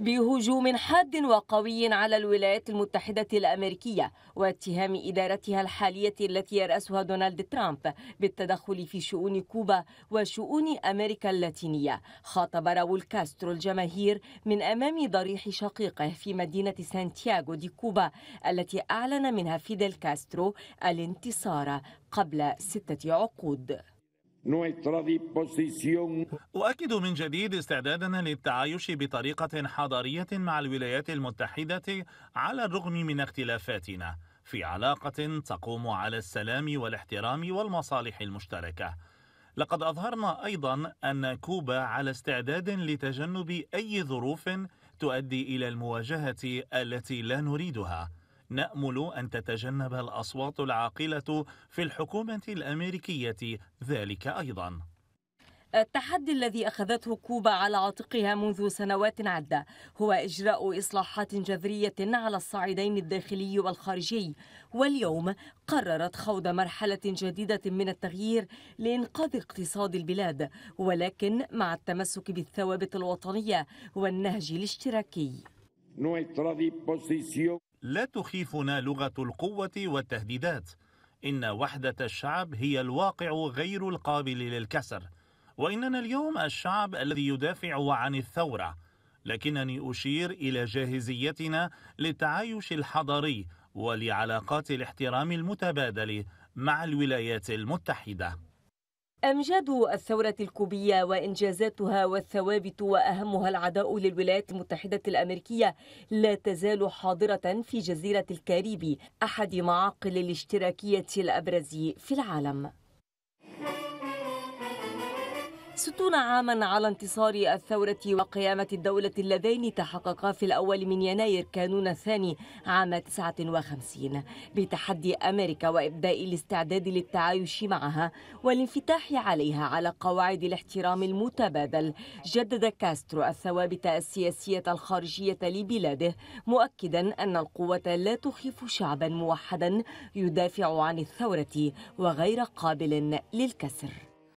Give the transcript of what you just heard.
بهجوم حاد وقوي على الولايات المتحدة الأمريكية واتهام إدارتها الحالية التي يرأسها دونالد ترامب بالتدخل في شؤون كوبا وشؤون أمريكا اللاتينية خاطب راول كاسترو الجماهير من أمام ضريح شقيقه في مدينة سانتياغو دي كوبا التي أعلن منها فيدل كاسترو الانتصار قبل ستة عقود أؤكد من جديد استعدادنا للتعايش بطريقة حضارية مع الولايات المتحدة على الرغم من اختلافاتنا في علاقة تقوم على السلام والاحترام والمصالح المشتركة. لقد أظهرنا أيضا أن كوبا على استعداد لتجنب أي ظروف تؤدي إلى المواجهة التي لا نريدها. نأمل أن تتجنب الأصوات العاقلة في الحكومة الأمريكية ذلك أيضاً التحدي الذي أخذته كوبا على عاتقها منذ سنوات عدة هو إجراء إصلاحات جذرية على الصعيدين الداخلي والخارجي واليوم قررت خوض مرحلة جديدة من التغيير لإنقاذ اقتصاد البلاد ولكن مع التمسك بالثوابت الوطنية والنهج الاشتراكي لا تخيفنا لغة القوة والتهديدات إن وحدة الشعب هي الواقع غير القابل للكسر وإننا اليوم الشعب الذي يدافع عن الثورة لكنني أشير إلى جاهزيتنا للتعايش الحضاري ولعلاقات الاحترام المتبادل مع الولايات المتحده أمجاد الثورة الكوبية وإنجازاتها والثوابت وأهمها العداء للولايات المتحدة الأمريكية لا تزال حاضرة في جزيرة الكاريبي أحد معاقل الاشتراكية الأبرز في العالم ستون عاما على انتصار الثورة وقيامة الدولة اللذين تحققا في الأول من يناير كانون الثاني عام 59 بتحدي أمريكا وإبداء الاستعداد للتعايش معها والانفتاح عليها على قواعد الاحترام المتبادل جدد كاسترو الثوابت السياسية الخارجية لبلاده مؤكدا أن القوة لا تخيف شعبا موحدا يدافع عن الثورة وغير قابل للكسر